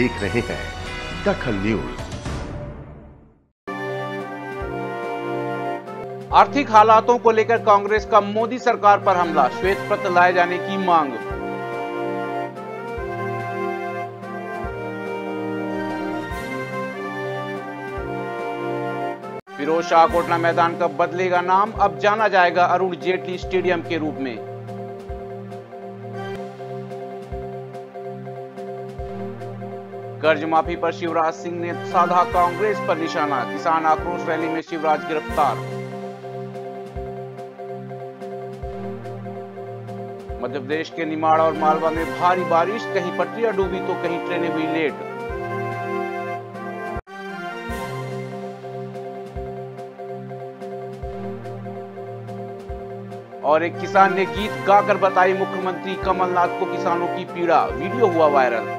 देख रहे हैं दखल न्यूज आर्थिक हालातों को लेकर कांग्रेस का मोदी सरकार पर हमला श्वेत पत्र लाए जाने की मांग फिरोज शाह कोटला मैदान का बदलेगा नाम अब जाना जाएगा अरुण जेटली स्टेडियम के रूप में कर्ज माफी पर शिवराज सिंह ने साधा कांग्रेस पर निशाना किसान आक्रोश रैली में शिवराज गिरफ्तार मध्य प्रदेश के निमाड़ और मालवा में भारी बारिश कहीं पटरियां डूबी तो कहीं ट्रेनें हुई लेट और एक किसान ने गीत गाकर बताई मुख्यमंत्री कमलनाथ को किसानों की पीड़ा वीडियो हुआ वायरल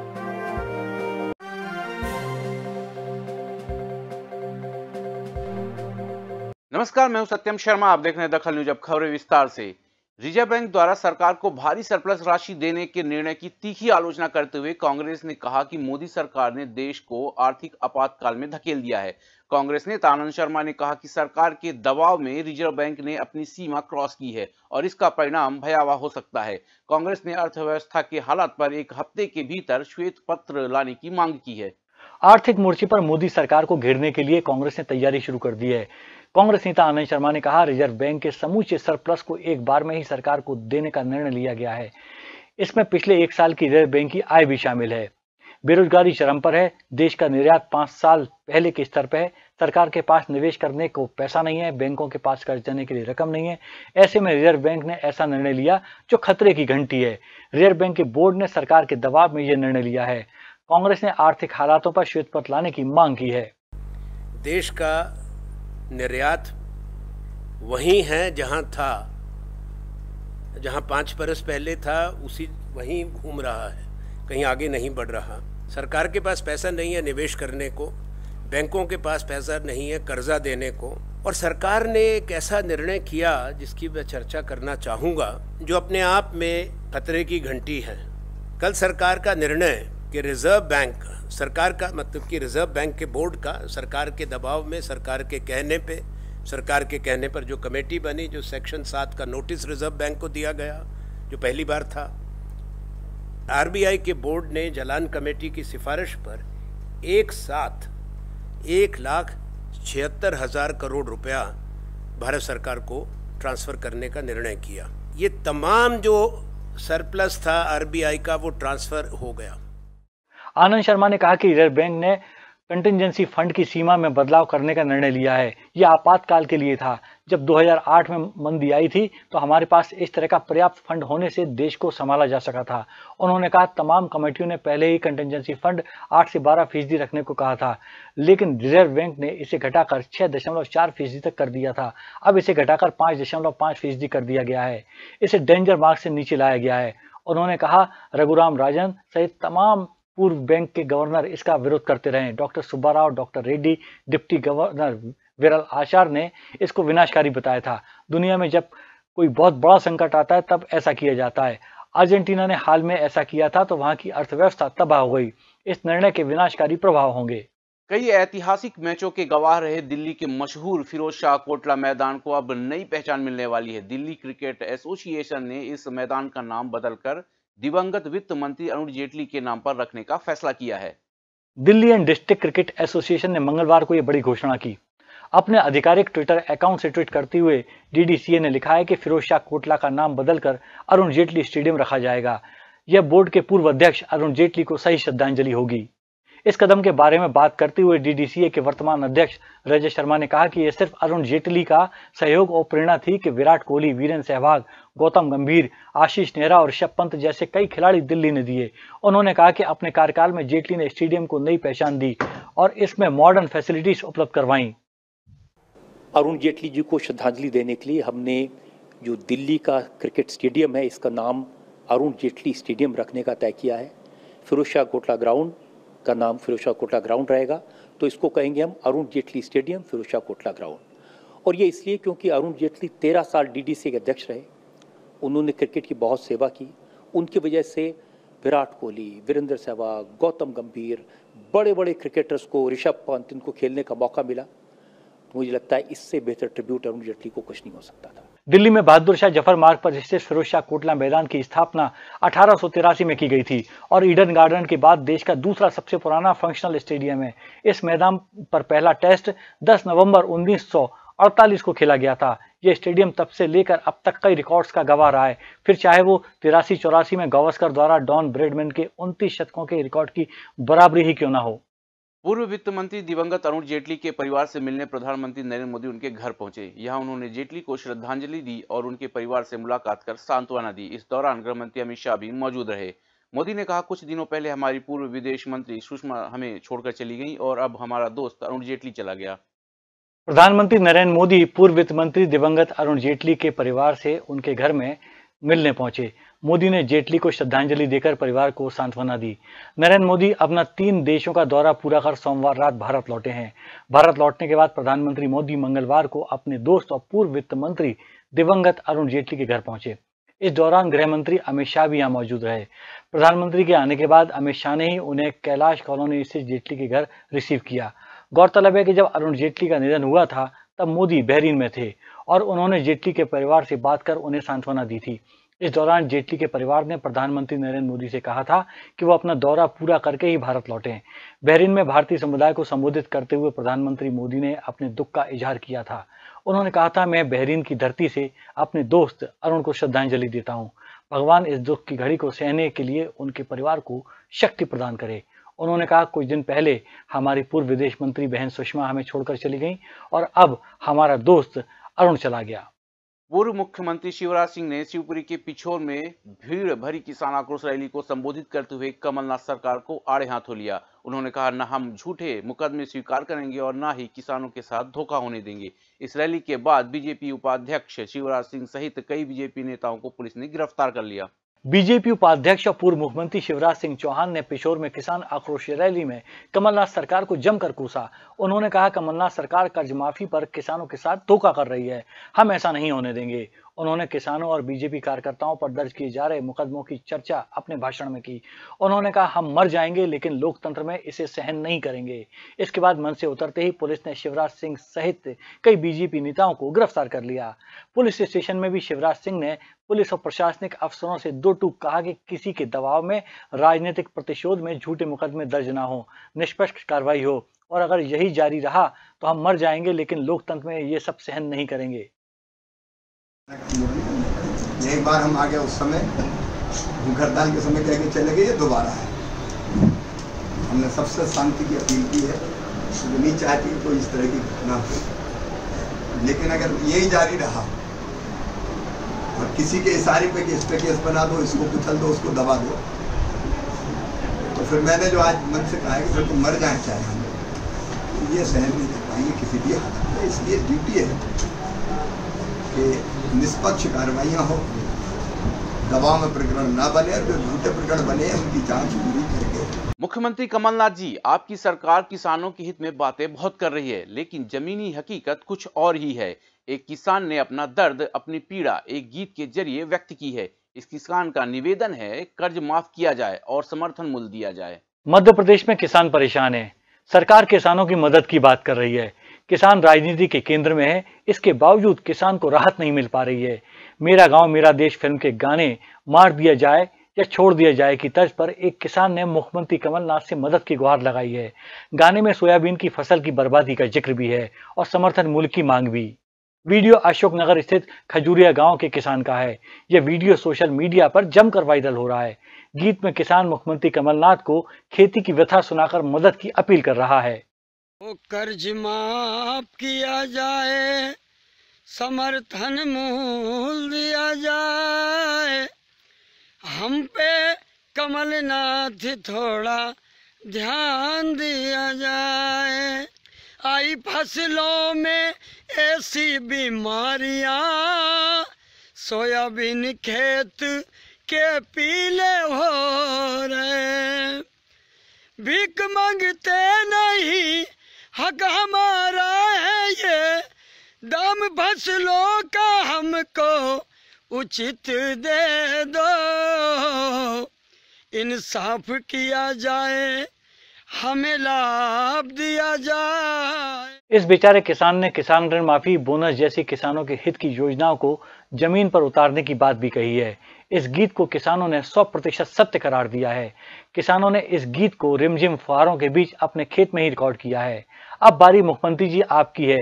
नमस्कार मैं हूं सत्यम शर्मा आप देख रहे हैं दखल न्यूज अब खबरें विस्तार से रिजर्व बैंक द्वारा सरकार को भारी सरप्लस राशि देने के निर्णय की तीखी आलोचना करते हुए कांग्रेस ने कहा कि मोदी सरकार ने देश को आर्थिक आपातकाल में धकेल दिया है कांग्रेस नेता आनंद शर्मा ने कहा कि सरकार के दबाव में रिजर्व बैंक ने अपनी सीमा क्रॉस की है और इसका परिणाम भयावह हो सकता है कांग्रेस ने अर्थव्यवस्था के हालात पर एक हफ्ते के भीतर श्वेत पत्र लाने की मांग की है आर्थिक मोर्चे पर मोदी सरकार को घेरने के लिए कांग्रेस ने तैयारी शुरू कर दी है कांग्रेस नेता आनंद शर्मा ने कहा रिजर्व बैंक के समूचे सरप्लस को एक बार में ही सरकार को देने का निर्णय लिया गया है इसमें पिछले एक साल की रिजर्व बैंक की आय भी शामिल है बेरोजगारी चरम पर है देश का निर्यात पांच साल पहले के स्तर पर है सरकार के पास निवेश करने को पैसा नहीं है बैंकों के पास कर्ज देने के लिए रकम नहीं है ऐसे में रिजर्व बैंक ने ऐसा निर्णय लिया जो खतरे की घंटी है रिजर्व बैंक के बोर्ड ने सरकार के दबाव में यह निर्णय लिया है कांग्रेस ने आर्थिक हालातों पर श्वेत पत्र लाने की मांग की है देश का निर्यात वही है जहाँ था जहाँ पाँच बरस पहले था उसी वहीं घूम रहा है कहीं आगे नहीं बढ़ रहा सरकार के पास पैसा नहीं है निवेश करने को बैंकों के पास पैसा नहीं है कर्जा देने को और सरकार ने एक ऐसा निर्णय किया जिसकी मैं चर्चा करना चाहूँगा जो अपने आप में खतरे की घंटी है कल सरकार का निर्णय कि रिज़र्व बैंक सरकार का मतलब कि रिज़र्व बैंक के बोर्ड का सरकार के दबाव में सरकार के कहने पे सरकार के कहने पर जो कमेटी बनी जो सेक्शन सात का नोटिस रिज़र्व बैंक को दिया गया जो पहली बार था आरबीआई के बोर्ड ने जलान कमेटी की सिफारिश पर एक साथ एक लाख छिहत्तर हज़ार करोड़ रुपया भारत सरकार को ट्रांसफ़र करने का निर्णय किया ये तमाम जो सरप्लस था आरबीआई का वो ट्रांसफ़र हो गया आनंद शर्मा ने कहा कि रिजर्व बैंक ने कंटिजेंसी फंड की सीमा में बदलाव करने का निर्णय लिया है यह आपातकाल के लिए था जब 2008 में मंदी आई थी तो हमारे पास इस तरह का पर्याप्त फंड होने से देश को संभाला जा सका था उन्होंने कहा तमाम कमेटियों ने पहले ही कंटिजेंसी फंड 8 से 12 फीसदी रखने को कहा था लेकिन रिजर्व बैंक ने इसे घटाकर छह दशमलव चार फीसदी तक कर दिया था अब इसे घटाकर पांच दशमलव पांच फीसदी कर दिया गया है इसे डेंजर मार्क से नीचे लाया गया है उन्होंने कहा रघुराम राजन सहित तमाम पूर्व बैंक के गवर्नर इसका विरोध करते रहे doctor Subbarao doctor Reddy deputy governor Viral Acharya ने इसको विनाशकारी बताया था दुनिया में जब कोई बहुत बड़ा संकट आता है तब ऐसा किया जाता है अर्जेंटीना ने हाल में ऐसा किया था तो वहां की अर्थव्यवस्था तबाह हो गई इस निर्णय के विनाशकारी प्रभाव होंगे कई ऐतिहासिक मैचों के गवाह रहे दिल्ली के मशहूर फिरोज शाह कोटला मैदान को अब नई पहचान मिलने वाली है दिल्ली क्रिकेट एसोसिएशन ने इस मैदान का नाम बदलकर दिवंगत वित्त मंत्री अरुण जेटली के नाम पर रखने का फैसला किया है Delhi and district cricket association ने मंगलवार को यह बड़ी घोषणा की अपने आधिकारिक ट्विटर अकाउंट से ट्वीट करते हुए डीडीसीए ने लिखा है कि फिरोज शाह कोटला का नाम बदलकर अरुण जेटली स्टेडियम रखा जाएगा यह बोर्ड के पूर्व अध्यक्ष अरुण जेटली को सही श्रद्धांजलि होगी इस कदम के बारे में बात करते हुए डीडीसीए के वर्तमान अध्यक्ष रजय शर्मा ने कहा कि यह सिर्फ अरुण जेटली का सहयोग और प्रेरणा थी कि विराट कोहली वीरेन सहवाग गौतम गंभीर आशीष नेहरा और ऋषभ पंत जैसे कई खिलाड़ी दिल्ली ने दिए उन्होंने कहा कि अपने कार्यकाल में जेटली ने स्टेडियम को नई पहचान दी और इसमें मॉडर्न फैसिलिटीज उपलब्ध करवाई अरुण जेटली जी को श्रद्धांजलि देने के लिए हमने जो दिल्ली का क्रिकेट स्टेडियम है इसका नाम अरुण जेटली स्टेडियम रखने का तय किया है फिरोज शाह कोटला ग्राउंड का नाम फिरोज कोटला ग्राउंड रहेगा तो इसको कहेंगे हम अरुण जेटली स्टेडियम फिरोज कोटला ग्राउंड और ये इसलिए क्योंकि अरुण जेटली तेरह साल डी के अध्यक्ष रहे उन्होंने क्रिकेट की बहुत सेवा की उनकी वजह से विराट कोहली वीरेंद्र सहवाग गौतम गंभीर बड़े बड़े क्रिकेटर्स को ऋषभ पंत इनको खेलने का मौका मिला मुझे लगता है इससे बेहतर ट्रिब्यूट अरुण जेटली को कुछ नहीं हो सकता था दिल्ली में बहादुर शाह जफर मार्ग पर स्थित फिरोज शाह कोटला मैदान की स्थापना अठारह में की गई थी और ईडन गार्डन के बाद देश का दूसरा सबसे पुराना फंक्शनल स्टेडियम है इस मैदान पर पहला टेस्ट 10 नवंबर 1948 को खेला गया था यह स्टेडियम तब से लेकर अब तक कई रिकॉर्ड्स का गवाह रहा है फिर चाहे वो तिरासी चौरासी में गावस्कर द्वारा डॉन ब्रेडमैन के उनतीस शतकों के रिकॉर्ड की बराबरी ही क्यों ना हो पूर्व वित्त मंत्री दिवंगत अरुण जेटली के परिवार से मिलने प्रधानमंत्री नरेंद्र मोदी उनके घर पहुंचे यहां उन्होंने जेटली को श्रद्धांजलि दी और उनके परिवार से मुलाकात कर सांत्वना दी इस दौरान गृहमंत्री अमित शाह भी मौजूद रहे मोदी ने कहा कुछ दिनों पहले हमारी पूर्व विदेश मंत्री सुषमा हमें छोड़कर चली गई और अब हमारा दोस्त अरुण जेटली चला गया प्रधानमंत्री नरेंद्र मोदी पूर्व वित्त मंत्री दिवंगत अरुण जेटली के परिवार से उनके घर में मिलने पहुंचे मोदी ने जेटली को श्रद्धांजलि देकर परिवार को सांत्वना दी नरेंद्र मोदी अपना तीन देशों का दौरा पूरा कर सोमवार रात भारत लौटे हैं भारत लौटने के बाद प्रधानमंत्री मोदी मंगलवार को अपने दोस्त और पूर्व वित्त मंत्री दिवंगत अरुण जेटली के घर पहुंचे इस दौरान गृह मंत्री अमित शाह भी यहाँ मौजूद रहे प्रधानमंत्री के आने के बाद अमित शाह ने ही उन्हें कैलाश कॉलोनी स्थित जेटली के घर रिसीव किया गौरतलब है कि जब अरुण जेटली का निधन हुआ था तब मोदी बहरीन में थे और उन्होंने जेटली के परिवार से बात कर उन्हें सांत्वना दी थी इस दौरान जेटली के परिवार ने प्रधानमंत्री नरेंद्र मोदी से कहा था कि वो अपना दौरा पूरा करके ही भारत लौटे बहरीन में भारतीय समुदाय को संबोधित करते हुए प्रधानमंत्री मोदी ने अपने दुख का इजहार किया था उन्होंने कहा था मैं बहरीन की धरती से अपने दोस्त अरुण को श्रद्धांजलि देता हूँ भगवान इस दुख की घड़ी को सहने के लिए उनके परिवार को शक्ति प्रदान करे उन्होंने कहा कुछ दिन पहले हमारी पूर्व विदेश मंत्री बहन सुषमा हमें छोड़कर चली गई और अब हमारा दोस्त अरुण चला गया पूर्व मुख्यमंत्री शिवराज सिंह ने शिवपुरी के पिछोर में भीड़ भरी किसान आक्रोश रैली को संबोधित करते हुए कमलनाथ सरकार को आड़े हाथों लिया उन्होंने कहा न हम झूठे मुकदमे स्वीकार करेंगे और न ही किसानों के साथ धोखा होने देंगे इस रैली के बाद बीजेपी उपाध्यक्ष शिवराज सिंह सहित कई बीजेपी नेताओं को पुलिस ने गिरफ्तार कर लिया बीजेपी उपाध्यक्ष और पूर्व मुख्यमंत्री शिवराज सिंह चौहान ने पिशोर में किसान आक्रोश रैली में कमलनाथ सरकार को जमकर कूसा उन्होंने कहा कमलनाथ सरकार कर्ज माफी पर किसानों के साथ धोखा कर रही है हम ऐसा नहीं होने देंगे उन्होंने किसानों और बीजेपी कार्यकर्ताओं पर दर्ज किए जा रहे मुकदमों की चर्चा अपने भाषण में की उन्होंने कहा हम मर जाएंगे लेकिन लोकतंत्र में इसे सहन नहीं करेंगे इसके बाद मन से उतरते ही पुलिस ने शिवराज सिंह सहित कई बीजेपी नेताओं को गिरफ्तार कर लिया पुलिस स्टेशन में भी शिवराज सिंह ने पुलिस और प्रशासनिक अफसरों से दो टूक कहा कि किसी के दबाव में राजनीतिक प्रतिशोध में झूठे मुकदमे दर्ज ना हो निष्पक्ष कार्रवाई हो और अगर यही जारी रहा तो हम मर जाएंगे लेकिन लोकतंत्र में ये सब सहन नहीं करेंगे एक बार हम आ गए उस समय हड़ताल के समय कह के चले गए ये दोबारा है हमने सबसे शांति की अपील की है तो नहीं चाहती कोई तो इस तरह की घटना हो लेकिन अगर यही जारी रहा और किसी के इशारे पे कि इस पे केस बना दो इसको कुचल दो उसको दबा दो तो फिर मैंने जो आज मन से कहा है कि फिर तो मर जाए चाहे हम लोग ये सहन नहीं कर पाएंगे किसी भी हालत में इसलिए ड्यूटी है कि निष्पक्ष कार्रवाइयाँ हो दबाव में प्रकरण ना बने और जो झूठे प्रकरण बने उनकी जांच पूरी करके मुख्यमंत्री कमलनाथ जी आपकी सरकार किसानों के हित में बातें बहुत कर रही है लेकिन जमीनी हकीकत कुछ और ही है एक किसान ने अपना दर्द अपनी पीड़ा एक गीत के जरिए व्यक्त की है इस किसान का निवेदन है कर्ज माफ किया जाए और समर्थन मूल्य दिया जाए मध्य प्रदेश में किसान परेशान है सरकार किसानों की मदद की बात कर रही है किसान राजनीति के केंद्र में है इसके बावजूद किसान को राहत नहीं मिल पा रही है मेरा गांव मेरा देश फिल्म के गाने मार दिया जाए या छोड़ दिया जाए की तर्ज पर एक किसान ने मुख्यमंत्री कमलनाथ से मदद की गुहार लगाई है गाने में सोयाबीन की फसल की बर्बादी का जिक्र भी है और समर्थन मूल्य की मांग भी वीडियो अशोकनगर स्थित खजूरिया गांव के किसान का है यह वीडियो सोशल मीडिया पर जमकर वायरल हो रहा है गीत में किसान मुख्यमंत्री कमलनाथ को खेती की व्यथा सुनाकर मदद की अपील कर रहा है वो कर्ज माफ किया जाए समर्थन मूल दिया जाए हम पे कमलनाथ थोड़ा ध्यान दिया जाए आई फसलों में ऐसी बीमारियां सोयाबीन खेत के पीले हो रहे भीख मांगते नहीं हक हमारा है ये दम फसलों का हमको उचित दे दो इंसाफ किया जाए हमें लाभ दिया जाए इस बेचारे किसान ने किसान ऋण माफी बोनस जैसी किसानों के हित की योजनाओं को जमीन पर उतारने की बात भी कही है इस गीत को किसानों ने 100 प्रतिशत सत्य करार दिया है किसानों ने इस गीत को रिमझिम फुहारों के बीच अपने खेत में ही रिकॉर्ड किया है अब बारी मुख्यमंत्री जी आपकी है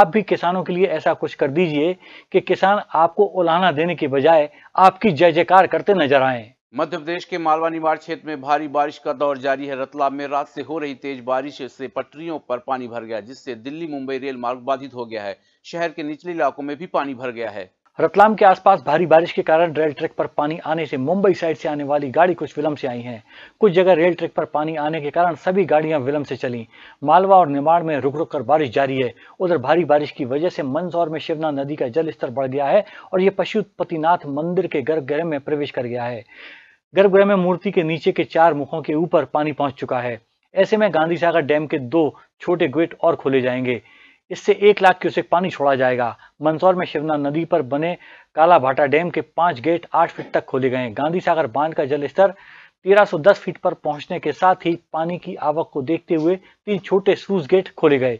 आप भी किसानों के लिए ऐसा कुछ कर दीजिए कि किसान आपको उलाना देने के बजाय आपकी जय जयकार करते नजर आए मध्य प्रदेश के मालवा निवार क्षेत्र में भारी बारिश का दौर जारी है रतलाम में रात से हो रही तेज बारिश से पटरियों पर पानी भर गया जिससे दिल्ली मुंबई रेल मार्ग बाधित हो गया है शहर के निचले इलाकों में भी पानी भर गया है रतलाम के आसपास भारी बारिश के कारण रेल ट्रैक पर पानी आने से मुंबई साइड से आने वाली गाड़ी कुछ विलंब से आई है कुछ जगह रेल ट्रैक पर पानी आने के कारण सभी गाड़ियां विलंब से चली मालवा और निमाड़ में रुक रुक कर बारिश जारी है उधर भारी बारिश की वजह से मंदसौर में शिवना नदी का जल स्तर बढ़ गया है और यह पशुपतिनाथ मंदिर के गर्भगृह में प्रवेश कर गया है गर्भगृह में मूर्ति के नीचे के चार मुखों के ऊपर पानी पहुंच चुका है ऐसे में गांधी सागर डैम के दो छोटे गेट और खोले जाएंगे इससे एक लाख क्यूसेक पानी छोड़ा जाएगा मंदसौर में शिवना नदी पर बने काला भाटा डैम के पांच गेट आठ फीट तक खोले गए गांधी सागर बांध का जल स्तर 1310 फीट पर पहुंचने के साथ ही पानी की आवक को देखते हुए तीन छोटे सूज गेट खोले गए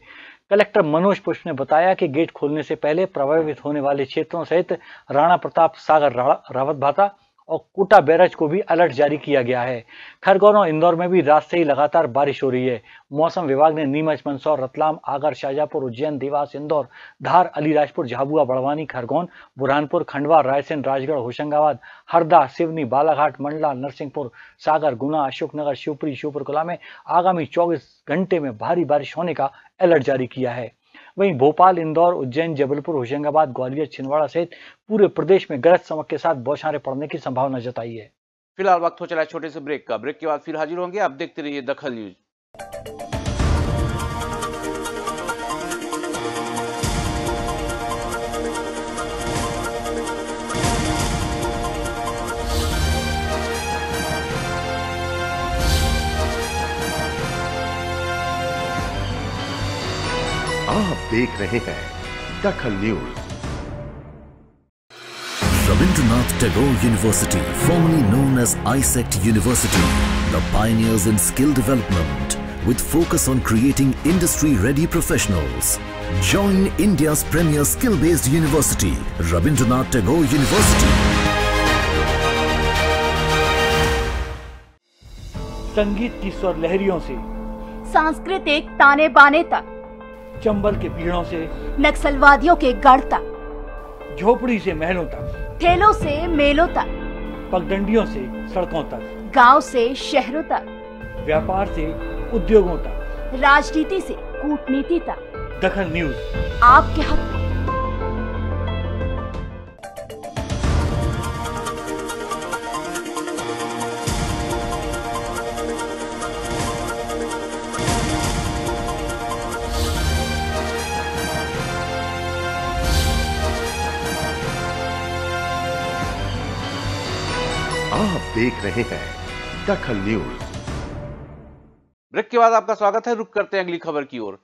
कलेक्टर मनोज पुष्प ने बताया कि गेट खोलने से पहले प्रभावित होने वाले क्षेत्रों सहित राणा प्रताप सागर रावत भाता और कोटा बैराज को भी अलर्ट जारी किया गया है खरगोन और इंदौर में भी रात से ही लगातार बारिश हो रही है मौसम विभाग ने नीमच मंदसौर रतलाम आगर शाहजहापुर उज्जैन देवास इंदौर धार अलीराजपुर झाबुआ बड़वानी खरगोन बुरहानपुर खंडवा रायसेन राजगढ़ होशंगाबाद हरदा सिवनी बालाघाट मंडला नरसिंहपुर सागर गुना अशोकनगर शिवपुरी श्योपुरकला में आगामी चौबीस घंटे में भारी बारिश होने का अलर्ट जारी किया है वहीं भोपाल इंदौर उज्जैन जबलपुर होशंगाबाद ग्वालियर छिंदवाड़ा सहित पूरे प्रदेश में गरज चमक के साथ बौछारें पड़ने की संभावना जताई है फिलहाल वक्त हो चला है छोटे से ब्रेक का ब्रेक के बाद फिर हाजिर होंगे आप देखते रहिए दखल न्यूज आप देख रहे हैं Dakhal news Rabindranath Tagore University, formerly known as ISECT University, the pioneers in skill development with focus on creating industry-ready professionals. Join India's premier skill-based university, Rabindranath Tagore University. संगीत की स्वर लहरियों से सांस्कृतिक ताने बाने तक चंबल के पीड़ों से नक्सलवादियों के गढ़ तक झोपड़ी से महलों तक ठेलों से मेलों तक पगडंडियों से सड़कों तक गांव से शहरों तक व्यापार से उद्योगों तक राजनीति से कूटनीति तक दखन न्यूज आपके हक देख रहे हैं दखल न्यूज ब्रेक के बाद आपका स्वागत है रुक करते हैं अगली खबर की ओर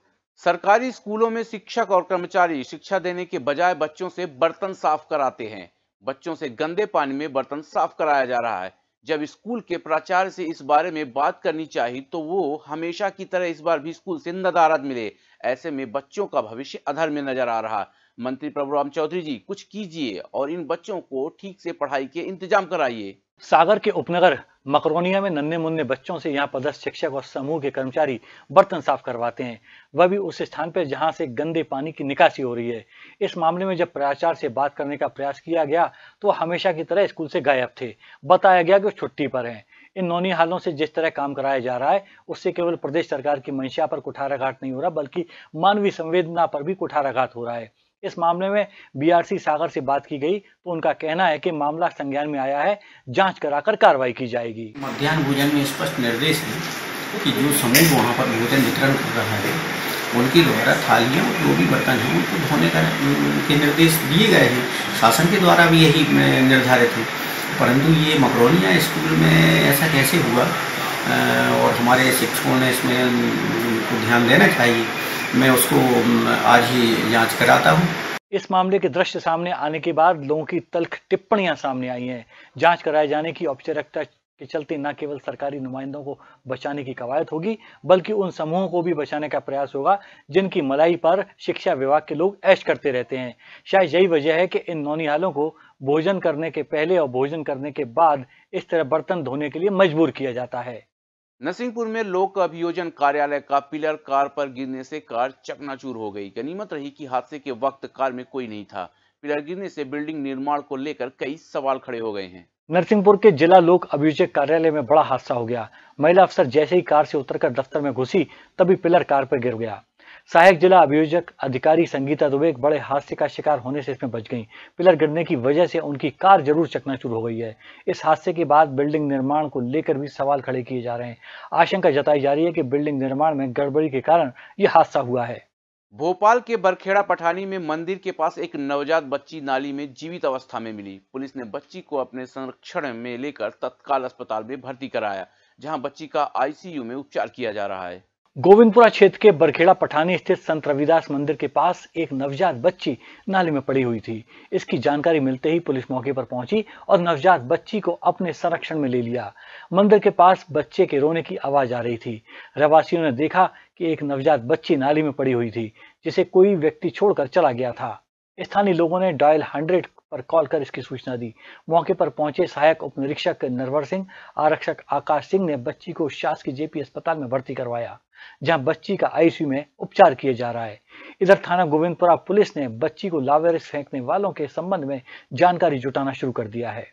सरकारी स्कूलों में शिक्षक और कर्मचारी शिक्षा देने के बजाय बच्चों से बर्तन साफ कराते हैं बच्चों से गंदे पानी में बर्तन साफ कराया जा रहा है जब स्कूल के प्राचार्य से इस बारे में बात करनी चाहिए तो वो हमेशा की तरह इस बार भी स्कूल से नदारद मिले ऐसे में बच्चों का भविष्य अधर में नजर आ रहा है मंत्री प्रभुराम चौधरी जी कुछ कीजिए और इन बच्चों को ठीक से पढ़ाई के इंतजाम कराइए सागर के उपनगर मकरोनिया में नन्हे मुन्ने बच्चों से यहाँ पदस्थ शिक्षक और समूह के कर्मचारी बर्तन साफ करवाते हैं वह भी उस स्थान पर जहाँ से गंदे पानी की निकासी हो रही है इस मामले में जब प्राचार से बात करने का प्रयास किया गया तो हमेशा की तरह स्कूल से गायब थे बताया गया कि वो छुट्टी पर है इन नौनी हालों से जिस तरह काम कराया जा रहा है उससे केवल प्रदेश सरकार की मंशा पर कुठाराघात नहीं हो रहा बल्कि मानवीय संवेदना पर भी कुठाराघात हो रहा है इस मामले में बीआरसी सागर से बात की गई तो उनका कहना है कि मामला संज्ञान में आया है जांच कराकर कार्रवाई की जाएगी मध्यान्ह भोजन में स्पष्ट निर्देश है कि जो समूह वहाँ पर भोजन वितरण कर रहा है उनके द्वारा थालियाँ जो भी बर्तन हैं उनको धोने का के निर्देश दिए गए हैं शासन के द्वारा भी यही निर्धारित है परंतु ये मकरोनिया स्कूल में ऐसा कैसे हुआ और हमारे शिक्षकों ने इसमें ध्यान देना चाहिए मैं उसको आज ही जांच कराता हूँ इस मामले के दृश्य सामने आने के बाद लोगों की तल्ख टिप्पणियां सामने आई हैं जांच कराए जाने की औपचारिकता के चलते न केवल सरकारी नुमाइंदों को बचाने की कवायद होगी बल्कि उन समूहों को भी बचाने का प्रयास होगा जिनकी मलाई पर शिक्षा विभाग के लोग ऐश करते रहते हैं शायद यही वजह है कि इन नौनिहालों को भोजन करने के पहले और भोजन करने के बाद इस तरह बर्तन धोने के लिए मजबूर किया जाता है नरसिंहपुर में लोक अभियोजन कार्यालय का पिलर कार पर गिरने से कार चकनाचूर हो गई गनीमत रही कि हादसे के वक्त कार में कोई नहीं था पिलर गिरने से बिल्डिंग निर्माण को लेकर कई सवाल खड़े हो गए हैं नरसिंहपुर के जिला लोक अभियोजक कार्यालय में बड़ा हादसा हो गया महिला अफसर जैसे ही कार से उतरकर दफ्तर में घुसी तभी पिलर कार पर गिर गया सहायक जिला अभियोजक अधिकारी संगीता दुबे एक बड़े हादसे का शिकार होने से इसमें बच गई पिलर गिरने की वजह से उनकी कार जरूर चकना शुरू हो गई है इस हादसे के बाद बिल्डिंग निर्माण को लेकर भी सवाल खड़े किए जा रहे हैं आशंका जताई जा रही है कि बिल्डिंग निर्माण में गड़बड़ी के कारण यह हादसा हुआ है भोपाल के बरखेड़ा पठानी में मंदिर के पास एक नवजात बच्ची नाली में जीवित अवस्था में मिली पुलिस ने बच्ची को अपने संरक्षण में लेकर तत्काल अस्पताल में भर्ती कराया जहां बच्ची का आईसीयू में उपचार किया जा रहा है गोविंदपुरा क्षेत्र के बरखेड़ा पठानी स्थित संत रविदास मंदिर के पास एक नवजात बच्ची नाले में पड़ी हुई थी इसकी जानकारी मिलते ही पुलिस मौके पर पहुंची और नवजात बच्ची को अपने संरक्षण में ले लिया मंदिर के पास बच्चे के रोने की आवाज आ रही थी रहवासियों ने देखा कि एक नवजात बच्ची नाली में पड़ी हुई थी जिसे कोई व्यक्ति छोड़कर चला गया था स्थानीय लोगों ने डायल हंड्रेड पर कॉल कर इसकी सूचना दी मौके पर पहुंचे सहायक उप निरीक्षक नरवर सिंह आरक्षक आकाश सिंह ने बच्ची को शासकीय जेपी अस्पताल में भर्ती करवाया जहां बच्ची का आईसीयू में उपचार किए जा रहा है इधर थाना गोविंदपुरा पुलिस ने बच्ची को लावेरिस फेंकने वालों के संबंध में जानकारी जुटाना शुरू कर दिया है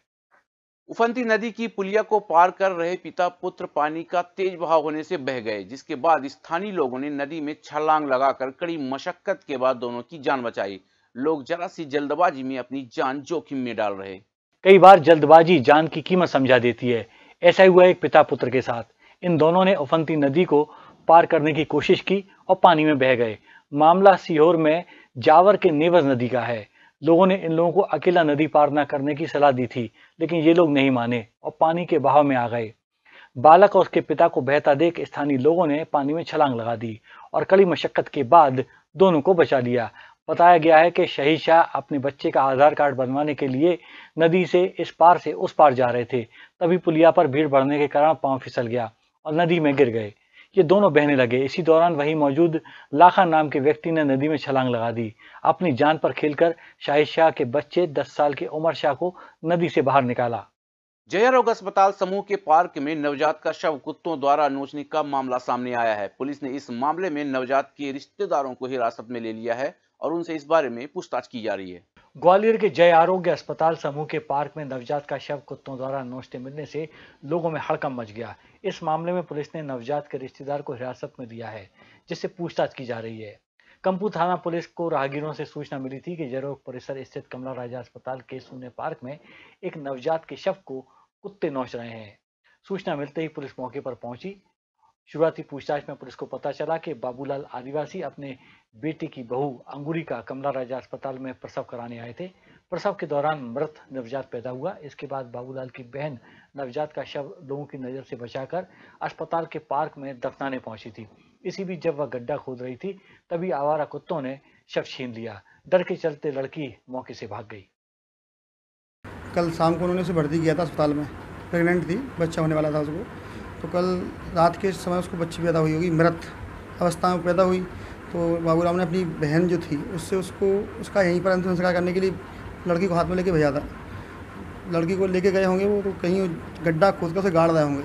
उफंती नदी की पुलिया को पार कर रहे पिता पुत्र पानी का तेज बहाव होने से बह गए जिसके बाद स्थानीय लोगों ने नदी में छलांग लगाकर कड़ी मशक्कत के बाद दोनों की जान बचाई लोग जरा सी जल्दबाजी में अपनी जान जोखिम में डाल रहे कई बार जल्दबाजी जान की कीमत समझा देती है ऐसा ही हुआ एक पिता पुत्र के साथ इन दोनों ने उफंती नदी को पार करने की कोशिश की और पानी में बह गए मामला सीहोर में जावर के नेवज नदी का है लोगों ने इन लोगों को अकेला नदी पार न करने की सलाह दी थी लेकिन ये लोग नहीं माने और पानी के बहाव में आ गए बालक और उसके पिता को बहता देख स्थानीय लोगों ने पानी में छलांग लगा दी और कड़ी मशक्कत के बाद दोनों को बचा लिया बताया गया है कि शहीद शाह अपने बच्चे का आधार कार्ड बनवाने के लिए नदी से इस पार से उस पार जा रहे थे तभी पुलिया पर भीड़ बढ़ने के कारण पांव फिसल गया और नदी में गिर गए ये दोनों बहने लगे इसी दौरान वहीं मौजूद लाखा नाम के व्यक्ति ने नदी में छलांग लगा दी अपनी जान पर खेलकर शाहिद शाह के बच्चे 10 साल के उमर शाह को नदी से बाहर निकाला जया रोग अस्पताल समूह के पार्क में नवजात का शव कुत्तों द्वारा नोचने का मामला सामने आया है पुलिस ने इस मामले में नवजात के रिश्तेदारों को हिरासत में ले लिया है और उनसे इस बारे में पूछताछ की जा रही है ग्वालियर के जय आरोग्य अस्पताल समूह के पार्क में नवजात का शव कुत्तों द्वारा नोचते मिलने से लोगों में हड़कम मच गया इस मामले में पुलिस ने नवजात के रिश्तेदार को हिरासत में लिया है जिससे पूछताछ की जा रही है कंपू थाना पुलिस को राहगीरों से सूचना मिली थी कि जयरोग परिसर स्थित कमला राजा अस्पताल के सूने पार्क में एक नवजात के शव को कुत्ते नोच रहे हैं सूचना मिलते ही पुलिस मौके पर पहुंची शुरुआती पूछताछ में पुलिस को पता चला कि बाबूलाल आदिवासी अपने बेटे की बहू का कमला राजा अस्पताल में प्रसव कराने आए थे प्रसव के दौरान मृत नवजात पैदा हुआ इसके बाद बाबूलाल की बहन नवजात का शव लोगों की नज़र से बचाकर अस्पताल के पार्क में दफनाने पहुंची थी इसी बीच जब वह गड्ढा खोद रही थी तभी आवारा कुत्तों ने शव छीन लिया डर के चलते लड़की मौके से भाग गई कल शाम को उन्होंने भर्ती किया था अस्पताल में प्रेगनेंट थी बच्चा होने वाला था उसको तो कल रात के समय उसको बच्ची पैदा हुई होगी मृत अवस्था में पैदा हुई तो बाबूराम ने अपनी बहन जो थी उससे उसको उसका यहीं पर अंतिम संस्कार करने के लिए लड़की को हाथ में लेके भेजा था लड़की को लेके गए होंगे वो तो कहीं गड्ढा खोद कर उसे गाड़ रहे होंगे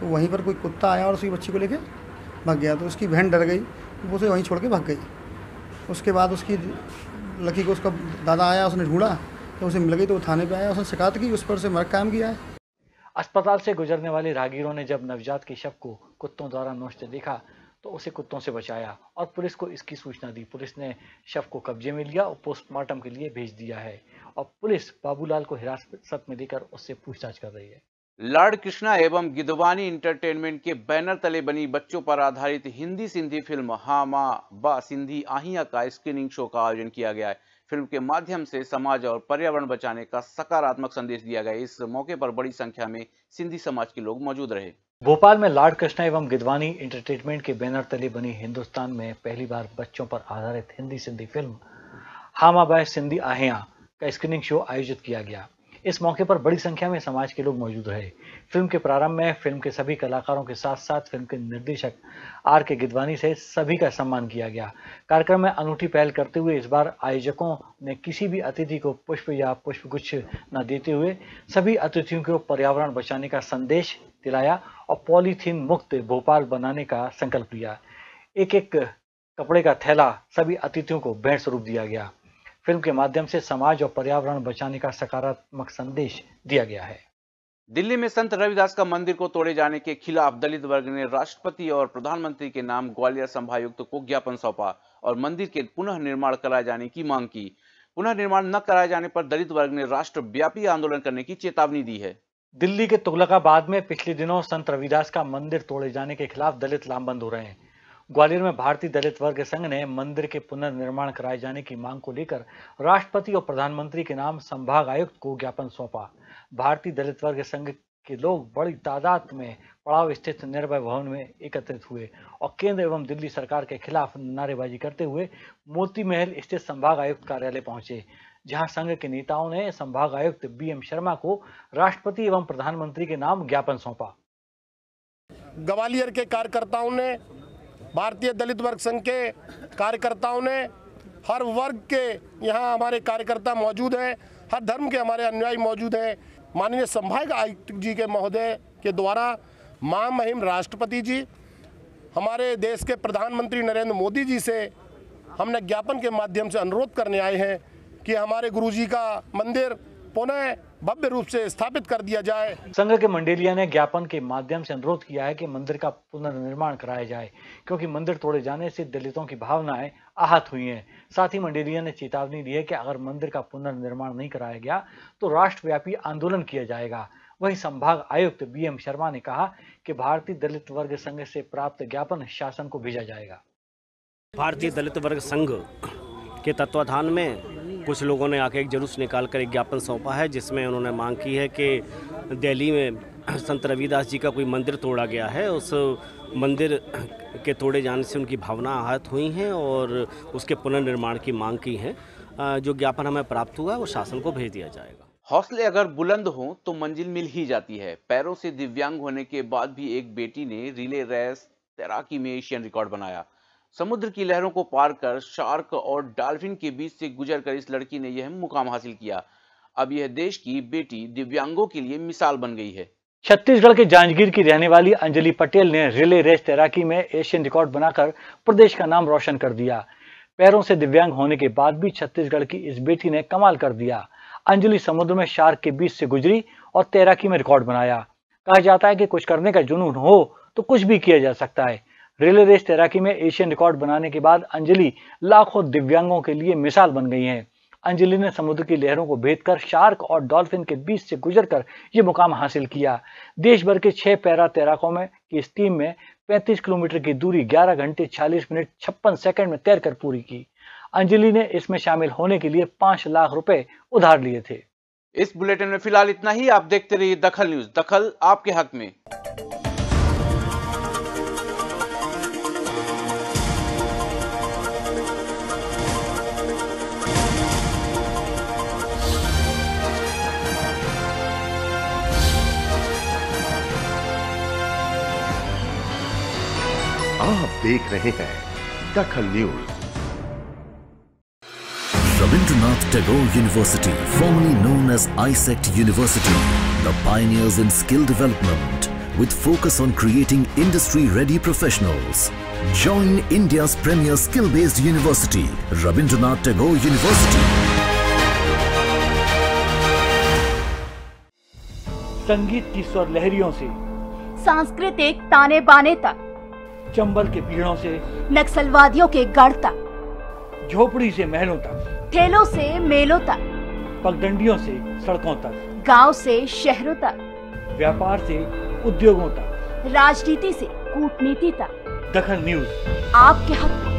तो वहीं पर कोई कुत्ता आया और उसकी बच्ची को लेके भाग गया तो उसकी बहन डर गई वो उसे वहीं छोड़ के भाग गई उसके बाद उसकी लड़की को उसका दादा आया उसने ढूंढा तो उसे मिल गई तो वो थाने पर आया उसने शिकायत की उस पर उसे मर्ग कायम किया है अस्पताल से गुजरने वाले रागीरों ने जब नवजात के शव को कुत्तों द्वारा नोचते देखा तो उसे कुत्तों से बचाया और पुलिस को इसकी सूचना दी पुलिस ने शव को कब्जे में लिया और पोस्टमार्टम के लिए भेज दिया है और पुलिस बाबूलाल को हिरासत में लेकर उससे पूछताछ कर रही है लाड कृष्णा एवं गिदवानी इंटरटेनमेंट के बैनर तले बनी बच्चों पर आधारित हिंदी सिंधी फिल्म हामा बा सिंधी आहिया का स्क्रीनिंग शो का आयोजन किया गया है फिल्म के माध्यम से समाज और पर्यावरण बचाने का सकारात्मक संदेश दिया गया इस मौके पर बड़ी संख्या में सिंधी समाज के लोग मौजूद रहे भोपाल में लाड कृष्णा एवं गिदवानी इंटरटेनमेंट के बैनर तले बनी हिंदुस्तान में पहली बार बच्चों पर आधारित हिंदी सिंधी फिल्म हामा बाय सिंधी आहिया का स्क्रीनिंग शो आयोजित किया गया इस मौके पर बड़ी संख्या में समाज के लोग मौजूद रहे फिल्म के प्रारंभ में फिल्म के सभी कलाकारों के साथ साथ फिल्म के निर्देशक आर के गिदवानी से सभी का सम्मान किया गया कार्यक्रम में अनूठी पहल करते हुए इस बार आयोजकों ने किसी भी अतिथि को पुष्प या पुष्प गुच्छ न देते हुए सभी अतिथियों को पर्यावरण बचाने का संदेश दिलाया और पॉलीथीन मुक्त भोपाल बनाने का संकल्प लिया एक एक कपड़े का थैला सभी अतिथियों को भेंट स्वरूप दिया गया फिल्म के माध्यम से समाज और पर्यावरण बचाने का सकारात्मक संदेश दिया गया है दिल्ली में संत रविदास का मंदिर को तोड़े जाने के खिलाफ दलित वर्ग ने राष्ट्रपति और प्रधानमंत्री के नाम ग्वालियर संभायुक्त को ज्ञापन सौंपा और मंदिर के पुनः निर्माण कराए जाने की मांग की पुनः निर्माण न कराए जाने पर दलित वर्ग ने राष्ट्रव्यापी आंदोलन करने की चेतावनी दी है दिल्ली के तुगलकाबाद में पिछले दिनों संत रविदास का मंदिर तोड़े जाने के खिलाफ दलित लामबंद हो रहे हैं ग्वालियर में भारतीय दलित वर्ग संघ ने मंदिर के पुनर्निर्माण कराए जाने की मांग को लेकर राष्ट्रपति और प्रधानमंत्री के नाम संभाग आयुक्त को ज्ञापन सौंपा भारतीय दलित वर्ग संघ के लोग बड़ी तादाद में पड़ाव स्थित निर्भय भवन में एकत्रित हुए और केंद्र एवं दिल्ली सरकार के खिलाफ नारेबाजी करते हुए मोती महल स्थित संभाग आयुक्त कार्यालय पहुंचे जहां संघ के नेताओं ने संभाग आयुक्त बी एम शर्मा को राष्ट्रपति एवं प्रधानमंत्री के नाम ज्ञापन सौंपा ग्वालियर के कार्यकर्ताओं ने भारतीय दलित वर्ग संघ के कार्यकर्ताओं ने हर वर्ग के यहाँ हमारे कार्यकर्ता मौजूद हैं हर धर्म के हमारे अनुयायी मौजूद हैं माननीय संभाग आयुक्त जी के महोदय के द्वारा मां महिम राष्ट्रपति जी हमारे देश के प्रधानमंत्री नरेंद्र मोदी जी से हमने ज्ञापन के माध्यम से अनुरोध करने आए हैं कि हमारे गुरुजी का मंदिर पुनः भव्य रूप से स्थापित कर दिया जाए संघ के मंडेलिया ने ज्ञापन के माध्यम से अनुरोध किया है कि मंदिर का पुनर्निर्माण कराया जाए क्योंकि मंदिर तोड़े जाने से दलितों की भावनाएं आहत हुई हैं साथ ही मंडेलिया ने चेतावनी दी है कि अगर मंदिर का पुनर्निर्माण नहीं कराया गया तो राष्ट्रव्यापी आंदोलन किया जाएगा वही संभाग आयुक्त बी एम शर्मा ने कहा की भारतीय दलित वर्ग संघ से प्राप्त ज्ञापन शासन को भेजा जाएगा भारतीय दलित वर्ग संघ के तत्वाधान में कुछ लोगों ने आके एक जुलूस निकाल कर एक ज्ञापन सौंपा है जिसमें उन्होंने मांग की है कि दिल्ली में संत रविदास जी का कोई मंदिर तोड़ा गया है उस मंदिर के तोड़े जाने से उनकी भावना आहत हुई हैं और उसके पुनर्निर्माण की मांग की है जो ज्ञापन हमें प्राप्त हुआ वो शासन को भेज दिया जाएगा हौसले अगर बुलंद हों तो मंजिल मिल ही जाती है पैरों से दिव्यांग होने के बाद भी एक बेटी ने रिले रेस तैराकी में एशियन रिकॉर्ड बनाया समुद्र की लहरों को पार कर शार्क और डॉल्फिन के बीच से गुजर कर इस लड़की ने यह मुकाम हासिल किया अब यह देश की बेटी दिव्यांगों के लिए मिसाल बन गई है छत्तीसगढ़ के जांजगीर की रहने वाली अंजलि पटेल ने रिले रेस तैराकी में एशियन रिकॉर्ड बनाकर प्रदेश का नाम रोशन कर दिया पैरों से दिव्यांग होने के बाद भी छत्तीसगढ़ की इस बेटी ने कमाल कर दिया अंजलि समुद्र में शार्क के बीच से गुजरी और तैराकी में रिकॉर्ड बनाया कहा जाता है कि कुछ करने का जुनून हो तो कुछ भी किया जा सकता है रिले रेस तैराकी में एशियन रिकॉर्ड बनाने के बाद अंजलि लाखों दिव्यांगों के लिए मिसाल बन गई हैं अंजलि ने समुद्र की लहरों को भेद कर शार्क और डॉल्फिन के बीच से गुजरकर ये मुकाम हासिल किया देश भर के छह पैरा तैराकों में इस टीम में 35 किलोमीटर की दूरी 11 घंटे 40 मिनट 56 सेकंड में तैरकर पूरी की अंजलि ने इसमें शामिल होने के लिए पांच लाख रुपए उधार लिए थे इस बुलेटिन में फिलहाल इतना ही आप देखते रहिए दखल न्यूज दखल आपके हक में देख रहे हैं Dakhal news Rabindranath Tagore University, formerly known as ISECT University, the pioneers in skill development with focus on creating industry-ready professionals. Join India's premier skill-based university, Rabindranath Tagore University. संगीत की स्वर लहरियों से सांस्कृतिक ताने बाने तक चंबल के पीड़ों से नक्सलवादियों के गढ़ तक झोपड़ी से महलों तक ठेलों से मेलों तक पगडंडियों से सड़कों तक गांव से शहरों तक व्यापार से उद्योगों तक राजनीति से कूटनीति तक दखन न्यूज आपके हक